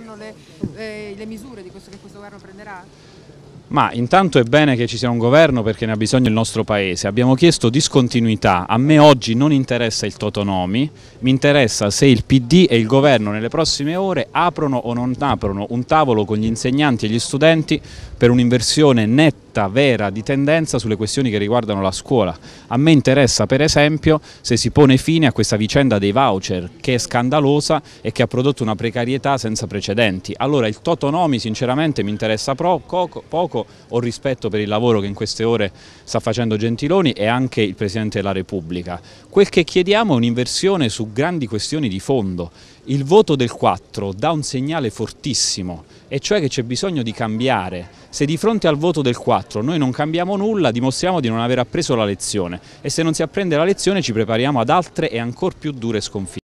saranno le, le, le misure che questo governo prenderà? Ma intanto è bene che ci sia un governo perché ne ha bisogno il nostro Paese. Abbiamo chiesto discontinuità. A me oggi non interessa il Totonomi, mi interessa se il PD e il governo nelle prossime ore aprono o non aprono un tavolo con gli insegnanti e gli studenti per un'inversione netta netta, vera, di tendenza sulle questioni che riguardano la scuola. A me interessa per esempio se si pone fine a questa vicenda dei voucher che è scandalosa e che ha prodotto una precarietà senza precedenti. Allora il Totonomi sinceramente mi interessa poco, poco, ho rispetto per il lavoro che in queste ore sta facendo Gentiloni e anche il Presidente della Repubblica. Quel che chiediamo è un'inversione su grandi questioni di fondo. Il voto del 4 dà un segnale fortissimo e cioè che c'è bisogno di cambiare. Se di fronte al voto del 4 noi non cambiamo nulla, dimostriamo di non aver appreso la lezione e se non si apprende la lezione ci prepariamo ad altre e ancora più dure sconfitte.